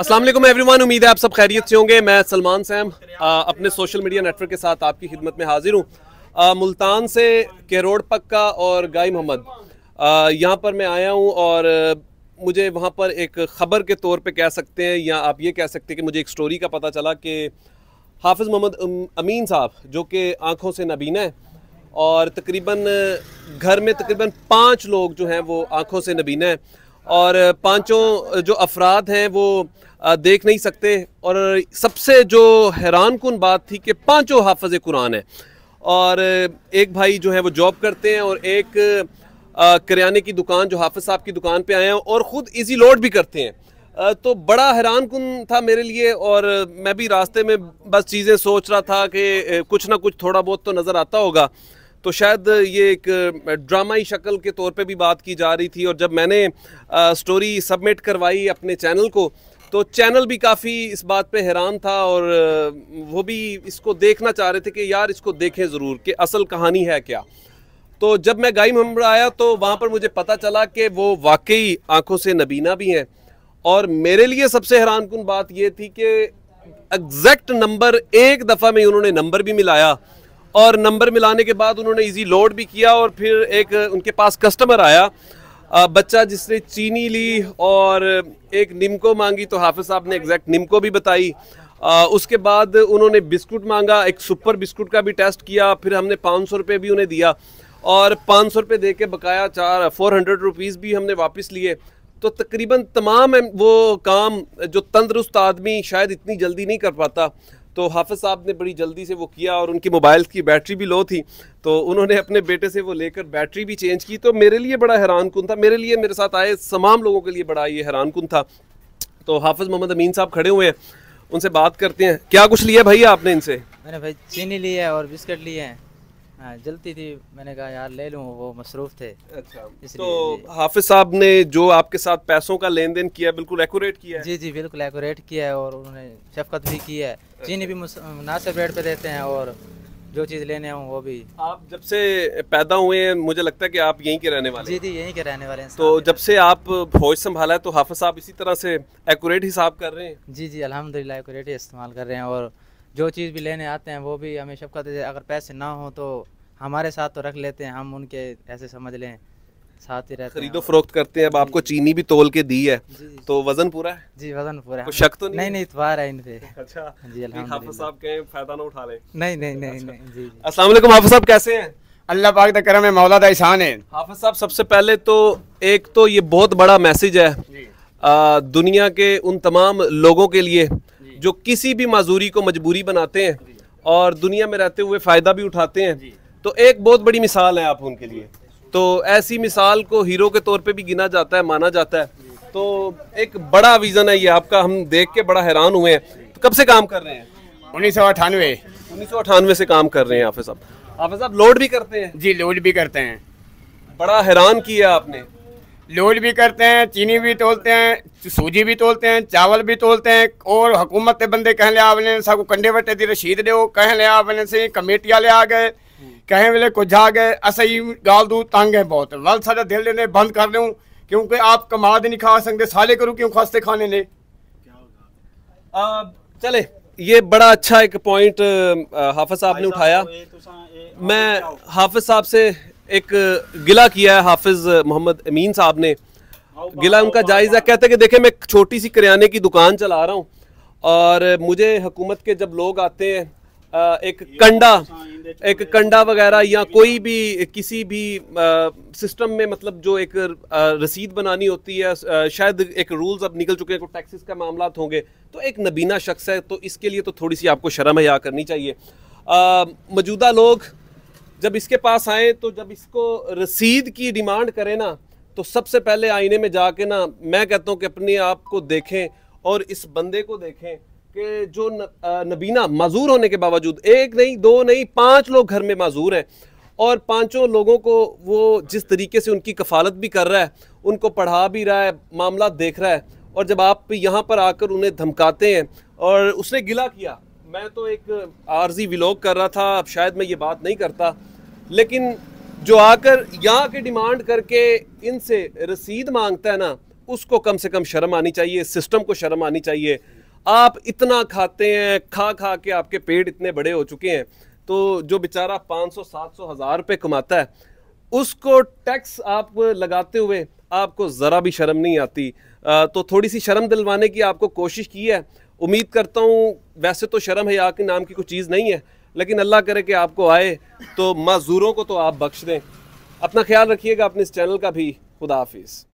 Aslam one उम्मीद है आप सब खैरियत से होंगे मैं सलमान सैम अपने सोशल मीडिया नेटवर्क के साथ आपकी खिदमत में हाजिर हूँ मुल्तान से केरोड पक्का और गाय मोहम्मद यहाँ पर मैं आया हूँ और मुझे वहाँ पर एक ख़बर के तौर पे कह सकते हैं या आप ये कह सकते हैं कि मुझे एक स्टोरी का पता चला कि हाफिज़ मोहम्मद अमीन साहब जो कि आँखों से नबीना है और तकरीबन घर में तकरीबन पाँच लोग जो हैं वो आँखों से नबीना है और पाँचों जो अफराद हैं वो देख नहीं सकते और सबसे जो हैरान कन बात थी कि पाँचों हाफज कुरान हैं और एक भाई जो है वो जॉब करते हैं और एक करियाने की दुकान जो हाफज साहब की दुकान पे आए हैं और ख़ुद इजी लोड भी करते हैं तो बड़ा हैरान कन था मेरे लिए और मैं भी रास्ते में बस चीज़ें सोच रहा था कि कुछ ना कुछ थोड़ा बहुत तो नज़र आता होगा तो शायद ये एक ड्रामाई शक्ल के तौर पे भी बात की जा रही थी और जब मैंने स्टोरी सबमिट करवाई अपने चैनल को तो चैनल भी काफ़ी इस बात पे हैरान था और वो भी इसको देखना चाह रहे थे कि यार इसको देखें ज़रूर कि असल कहानी है क्या तो जब मैं गाई महमरा आया तो वहाँ पर मुझे पता चला कि वो वाकई आंखों से नबीना भी हैं और मेरे लिए सबसे हैरान कन बात ये थी कि एग्जैक्ट नंबर एक दफ़ा में उन्होंने नंबर भी मिलाया और नंबर मिलाने के बाद उन्होंने इजी लोड भी किया और फिर एक उनके पास कस्टमर आया बच्चा जिसने चीनी ली और एक निमको मांगी तो हाफिज साहब ने एग्जैक्ट निमको भी बताई आ, उसके बाद उन्होंने बिस्कुट मांगा एक सुपर बिस्कुट का भी टेस्ट किया फिर हमने पाँच सौ रुपये भी उन्हें दिया और पाँच सौ रुपये दे के बकाया चार फोर हंड्रेड रुपीज़ भी हमने वापस लिए तो तकरीबन तमाम वो काम जो तंदरुस्त आदमी शायद इतनी जल्दी नहीं कर पाता तो हाफिज़ साहब ने बड़ी जल्दी से वो किया और उनकी मोबाइल की बैटरी भी लो थी तो उन्होंने अपने बेटे से वो लेकर बैटरी भी चेंज की तो मेरे लिए बड़ा हैरान कन था मेरे लिए मेरे साथ आए तमाम लोगों के लिए बड़ा ये हैरान कन था तो हाफिज़ मोहम्मद अमीन साहब खड़े हुए हैं उनसे बात करते हैं क्या कुछ लिया भैया आपने इनसे मैंने भाई चीनी लिया है और बिस्किट लिए हैं हाँ, जलती थी मैंने कहा यार ले लूँ वो मसरूफ थे अच्छा तो हाफिज साहब ने जो आपके साथ पैसों का लेन देन किया बिल्कुल एक्यूरेट किया है जी जी बिल्कुल एक्यूरेट किया है और उन्होंने शफकत भी की है अच्छा। चीनी भी मुनासिब रेट पे देते हैं और जो चीज़ लेने हों वो भी आप जब से पैदा हुए हैं मुझे लगता है कि आप यहीं के रहने वाले जी जी यहीं के रहने वाले हैं तो जब से आप फौज संभाला है तो हाफिज साहब इसी तरह से एक्यूरेट हिसाब कर रहे हैं जी जी अलहमदिल्ला एक्यूरेट ही इस्तेमाल कर रहे हैं और जो चीज़ भी लेने आते हैं वो भी हमें शफकत अगर पैसे ना हो तो हमारे साथ तो रख लेते हैं हम उनके ऐसे समझ लें साथ ही रहते खरीदो फरोख्त करते हैं अब आपको चीनी भी तोल के दी है तो वजन पूरा है जी वजन पूरा है शक तो नहीं नहीं, नहीं इतवार है इन पे अच्छा हाँ जी हाफिज साहब कहें फायदा ना उठा लें नहीं नहीं नहीं अच्छा। जी अस्सलाम वालेकुम हाफिज साहब कैसे हैं अल्लाह पाक का करम है मौला का एहसान है हाफिज साहब सबसे पहले तो एक तो ये बहुत बड़ा मैसेज है दुनिया के उन तमाम लोगों के लिए जो किसी भी माजूरी को मजबूरी बनाते हैं और दुनिया में रहते हुए फ़ायदा भी उठाते हैं तो एक बहुत बड़ी मिसाल है आप उनके लिए तो ऐसी मिसाल को हीरो के तौर पे भी गिना जाता है माना जाता है तो एक बड़ा विज़न है ये आपका हम देख के बड़ा हैरान हुए हैं तो कब से काम कर रहे हैं उन्नीस सौ अठानवे उन्नीस सौ अठानवे से काम कर रहे हैं हाफिज साहब हाफिज साहब लोड भी करते हैं जी लोड भी करते हैं बड़ा हैरान किया आपने लोड भी करते हैं चीनी भी तोलते हैं सूजी भी तोलते हैं चावल भी तोलते हैं और हुकूमत के बंदे कह लिया आपने सबको कंडे वटे दी रशीद दो कह लिया आपने से कमेटिया ले आ गए कहे वे कुछ आ गए अस गाल दू तंग है बहुत वल सा दिल देने बंद कर दूँ क्योंकि आप कमा नहीं खा सकते साले करूँ क्यों खाते खाने ने चले ये बड़ा अच्छा एक पॉइंट हाफिज साहब ने उठाया तो मैं हाफिज साहब से एक गिला किया है हाफिज मोहम्मद अमीन साहब ने गिला उनका जायजा कहते हैं कि देखें मैं एक छोटी सी करियाने की दुकान चला रहा हूँ और मुझे हुकूमत के जब लोग आते हैं एक कंडा एक कंडा वगैरह या कोई भी किसी भी सिस्टम में मतलब जो एक रसीद बनानी होती है शायद एक रूल्स अब निकल चुके हैं टैक्सेस का मामला होंगे तो एक नबीना शख्स है तो इसके लिए तो थोड़ी सी आपको शर्म हया करनी चाहिए मौजूदा लोग जब इसके पास आए तो जब इसको रसीद की डिमांड करें ना तो सबसे पहले आईने में जाके ना मैं कहता हूँ कि अपने आप को देखें और इस बंदे को देखें कि जो न, नबीना माजूर होने के बावजूद एक नहीं दो नहीं पांच लोग घर में माजूर हैं और पांचों लोगों को वो जिस तरीके से उनकी कफालत भी कर रहा है उनको पढ़ा भी रहा है मामला देख रहा है और जब आप यहाँ पर आकर उन्हें धमकाते हैं और उसने गिला किया मैं तो एक आरजी विलोक कर रहा था अब शायद मैं ये बात नहीं करता लेकिन जो आकर यहाँ के डिमांड करके इनसे रसीद मांगता है ना उसको कम से कम शर्म आनी चाहिए सिस्टम को शर्म आनी चाहिए आप इतना खाते हैं खा खा के आपके पेट इतने बड़े हो चुके हैं तो जो बेचारा 500 700 हज़ार रुपये कमाता है उसको टैक्स आप लगाते हुए आपको ज़रा भी शर्म नहीं आती तो थोड़ी सी शर्म दिलवाने की आपको कोशिश की है उम्मीद करता हूँ वैसे तो शर्म है या के नाम की कुछ चीज़ नहीं है लेकिन अल्लाह करे कि आपको आए तो माजूरों को तो आप बख्श दें अपना ख्याल रखिएगा अपने इस चैनल का भी खुदा हाफिज़